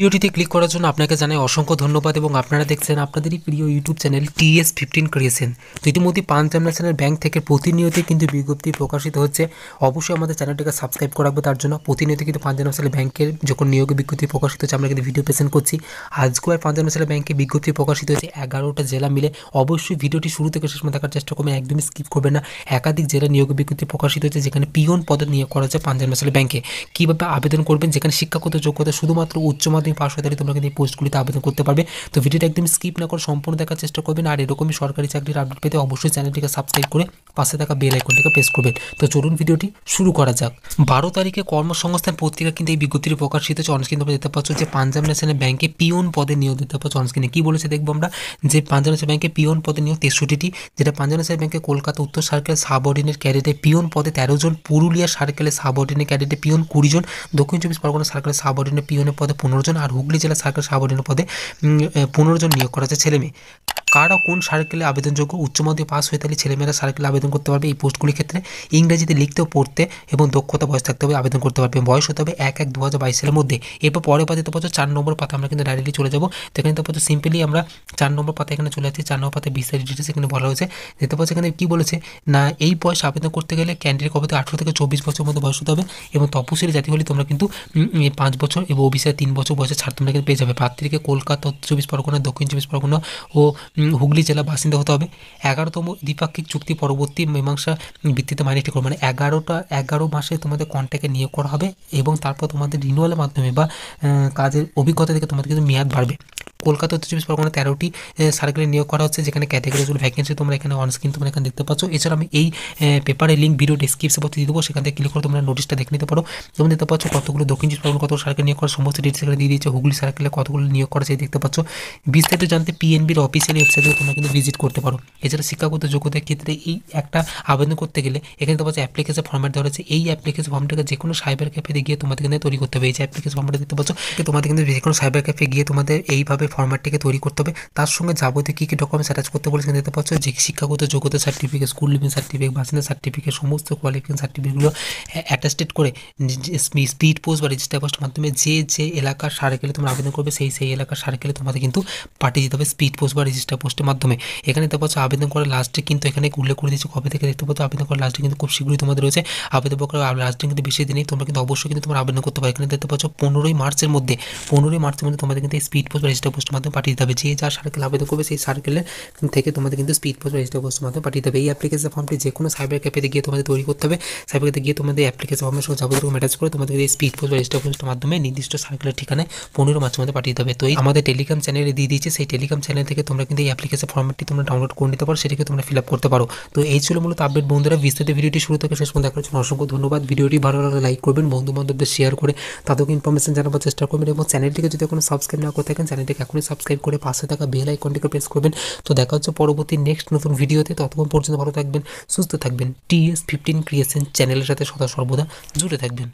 ভিডিওটিতে ক্লিক করার জন্য আপনাকে জানাই অসংখ্য ধন্যবাদ এবং আপনারা দেখছেন আপনাদেরই প্রিয় YouTube channel TS fifteen creation তো ইতিমধ্যে পাঞ্জাব ন্যাশনাল ব্যাংক থেকে প্রতিনিয়তই কিন্তু বিজ্ঞপ্তি প্রকাশিত হচ্ছে অবশ্যই আমাদের চ্যানেলটিকে সাবস্ক্রাইব করাবো তার জন্য প্রতিনিয়ত কিন্তু পাঞ্জাব ন্যাশনাল ব্যাংকের যখন নিয়োগ বিজ্ঞপ্তি প্রকাশিত হচ্ছে আমরা কিন্তু ভিডিও প্রেজেন্ট করছি আজকেও আর পাঞ্জাব ন্যাশনাল ব্যাংকে বিজ্ঞপ্তি প্রকাশিত হয়েছে এগারোটা জেলা মিলে অবশ্যই ভিডিওটি শুরু থেকে শেষ দেখার চেষ্টা করবেন একদমই স্কিপ করবেন না একাধিক জেলা নিয়োগ বিজ্ঞপ্তি প্রকাশিত হয়েছে যেখানে পিয়ন পদে নিয়োগ করা হচ্ছে পাঞ্জাব ন্যাশনাল ব্যাংকে কীভাবে আবেদন করবেন যেখানে শিক্ষাগত যোগ্যতা শুধুমাত্র উচ্চ মাধ্যমিক তুমি পাশ হয়ে তাহলে তোমরা কিন্তু এই পোস্টগুলিতে আবেদন করতে পারবে তো ভিডিওটা একদম স্কিপ না করে সম্পূর্ণ দেখার চেষ্টা করবেন আর এরকমই সরকারি চাকরির আপডেট পেতে অবশ্যই চ্যানেলটিকে সাবস্ক্রাইব করে পাশে থাকা বেল আইকনটিকে প্রেস করবেন তো চলুন ভিডিওটি শুরু করা যাক বারো তারিখে কর্মসংস্থান পত্রিকা কিন্তু এই বিজ্ঞপ্তির প্রকাশিত হচ্ছে অনস্ক্রিন তোমরা দেখতে পাচ্ছ যে পাঞ্জাব ন্যাশনাল ব্যাংকে পিওন পদে নিয়োগ দিতে পারছো অনস্ক্রিনে কী বলেছে দেখবো আমরা যে পাঞ্জাব ন্যাশনাল ব্যাংকে পিওন পদে নিয়োগ তেষট্টিটি যেটা পাঞ্জাব ন্যাশনাল ব্যাংকে কলকাতা উত্তর সার্কেল সাবঅর্ডিনেট ক্যাডেটে পিওন পদে তেরো জন পুরুলিয়া সার্কেলে সাবঅর্ডিনেট ক্যাডেটে পিওন কুড়ি জন দক্ষিণ চব্বিশ পরগনা সার্কেলে সাবঅর্ডিনেট পিওনের পদে পনেরো জন আর হুগলি জেলা সরকার সাবলীল পদে পনেরো জন নিয়োগ করা হয়েছে ছেলে মেয়ে কারা কোন সার্কেলে আবেদনযোগ্য উচ্চ মাধ্যমিক পাস হয়ে তাহলে ছেলেমেয়েরা সার্কেলে আবেদন করতে পারবে এই পোস্টগুলির ক্ষেত্রে ইংরেজিতে লিখতে পড়তে এবং দক্ষতা বয়স থাকতে হবে আবেদন করতে পারবে বয়স হতে হবে এক এক দু হাজার বাইশ সালের মধ্যে এরপর পরে পাতে তো পাচ্ছ চার নম্বর পাতা আমরা কিন্তু ডাইরেক্টলি চলে যাবো তো এখানে তো পাচ্ছ সিম্পলি আমরা চার নম্বর পাতা এখানে চলে যাচ্ছি চার নম্বর পাতে বিস্তারিত ডিটেলস এখানে বলা হয়েছে দেখতে পাচ্ছ এখানে কী বলেছে না এই বয়স আবেদন করতে গেলে ক্যান্ডিডেট কবে আঠেরো থেকে চব্বিশ বছর মধ্যে বয়স হতে হবে এবং তপশিলি জাতি হলে তোমরা কিন্তু পাঁচ বছর এবং ওবিসিআই তিন বছর বয়সে ছাড় তোমরা কিন্তু পেয়ে যাবে প্রার্থীকে কলকাতা চব্বিশ পরগনা দক্ষিণ চব্বিশ পরগনা ও হুগলি জেলা বাসিন্দা হতে হবে এগারোতম দ্বিপাক্ষিক চুক্তি পরবর্তী মীমাংসা ভিত্তিতে মাইনে ঠিক মানে এগারোটা এগারো মাসে তোমাদের কন্ট্যাক্টে নিয়োগ করা হবে এবং তারপর তোমাদের রিনুয়ালের মাধ্যমে বা কাজের অভিজ্ঞতা থেকে তোমাদের কিন্তু মেয়াদ বাড়বে কলকাতা উত্তর চব্বিশ পরগনা তেরোটি সার্কেলে নিয়োগ করা হচ্ছে যেখানে ক্যাটাগরিগুলো ভ্যাকেন্সি তোমরা এখানে অনস্ক্রিন তোমরা এখানে দেখতে পাচ্ছ এছাড়া আমি এই পেপারের লিঙ্ক ভিডিও ডিসক্রিপশন বক্সে দিয়ে দেবো সেখান থেকে ক্লিক করে তোমরা নোটিশটা দেখে নিতে পারো তুমি দেখতে পাচ্ছ কতগুলো দক্ষিণ চব্বিশ পরগনা কত সার্কেল নিয়োগ করা সমস্ত ডিটেলস এখানে দিয়ে দিয়েছে হুগলি সার্কেলে কতগুলো নিয়োগ করা সেই দেখতে পাচ্ছ বিস্তারিত জানতে পিএনবির অফিসিয়াল ওয়েবসাইটে তোমরা কিন্তু ভিজিট করতে পারো এছাড়া শিক্ষাগত যোগ্যতার ক্ষেত্রে এই একটা আবেদন করতে গেলে এখানে পাচ্ছ অ্যাপ্লিকেশন ফর্মেট দেওয়া হয়েছে এই অ্যাপ্লিকেশন ফর্মটাকে যে কোনো সাইবার ক্যাফে গিয়ে তোমাদের কিন্তু তৈরি করতে হবে এই যে অ্যাপ্লিকেশন ফর্মটা দেখতে পাচ্ছ তোমাদের কিন্তু যে কোনো সাইবার ক্যাফে গিয়ে তোমাদের এইভাবে ফর্ম্যাটটিকে তৈরি করতে হবে তার সঙ্গে যাবতীয় কী কী ডকুমেন্টস অ্যাটাচ করতে বলেছেন দেখতে পাচ্ছ যে শিক্ষাগত যোগ্যতা সার্টিফিকেট স্কুল লিভিং সার্টিফিকেট বাসিন্দা সার্টিফিকেট সমস্ত কোয়ালিফিকেশন সার্টিফিকেটগুলো অ্যাটাস্টেড করে স্পিড পোস্ট বা রেজিস্টার পোস্টের মাধ্যমে যে যে এলাকার সার্কেলে তোমরা আবেদন করবে সেই সেই এলাকার সার্কেলে তোমাদের কিন্তু পাঠিয়ে দিতে হবে স্পিড পোস্ট বা রেজিস্টার পোস্টের মাধ্যমে এখানে দেখতে পাচ্ছ আবেদন করার লাস্টে কিন্তু এখানে উল্লেখ করে দিয়েছে কবে থেকে দেখতে পাচ্ছ আবেদন করার লাস্টে কিন্তু খুব শীঘ্রই তোমাদের রয়েছে আবেদন করার লাস্টে কিন্তু বেশি দিনেই তোমরা কিন্তু অবশ্যই কিন্তু তোমরা আবেদন করতে পারো এখানে দেখতে পাচ্ছ পনেরোই মার্চের মধ্যে পনেরোই মার্চের মধ্যে তোমাদের কিন্তু স্পিড পোস্ট বা রেজিস্টার পোস্টের মাধ্যমে পাঠিয়ে দিতে হবে যে যার সার্কেল আবেদন করবে সেই সার্কেলের থেকে তোমাদের কিন্তু স্পিড পোস্ট রেজিস্টার পোস্টের মাধ্যমে পাঠিয়ে দেবে এই অ্যাপ্লিকেশন ফর্মটি যে কোনো সাইবার ক্যাফেতে গিয়ে তোমাদের তৈরি করতে হবে সাইবার ক্যাফেতে গিয়ে তোমাদের অ্যাপ্লিকেশন ফর্মের সঙ্গে যাবতীয় ম্যাটাচ করে তোমাদের এই স্পিড পোস্ট রেজিস্টার পোস্টের মাধ্যমে নির্দিষ্ট সার্কেলের ঠিকানায় পনেরো মাসের মধ্যে পাঠিয়ে দেবে তো এই আমাদের টেলিগ্রাম চ্যানেলে দিয়ে দিয়েছে সেই টেলিগ্রাম চ্যানেল থেকে তোমরা কিন্তু এই অ্যাপ্লিকেশন ফর্মটি তোমরা ডাউনলোড করে নিতে পারো সেটিকে তোমরা ফিল আপ করতে পারো তো এই ছিল মূলত আপডেট বন্ধুরা বিস্তারিত ভিডিওটি শুরু থেকে শেষ পর্যন্ত দেখার জন্য অসংখ্য ধন্যবাদ ভিডিওটি ভালো লাগলে লাইক করবেন বন্ধু বান্ধবদের শেয়ার করে তাদেরকে ইনফরমেশন জানাবার চেষ্টা করবেন এবং চ্যানেলটিকে যদি কোনো সাবস্ক্রাইব না করে থাকেন চ্যানেলটিকে এখনই সাবস্ক্রাইব করে পাশে থাকা বেল আইকনটিকে প্রেস করবেন তো দেখা হচ্ছে পরবর্তী নেক্সট নতুন ভিডিওতে ততক্ষণ পর্যন্ত ভালো থাকবেন সুস্থ থাকবেন টিএস ফিফটিন ক্রিয়েশন চ্যানেলের সাথে সদা সর্বদা জুড়ে থাকবেন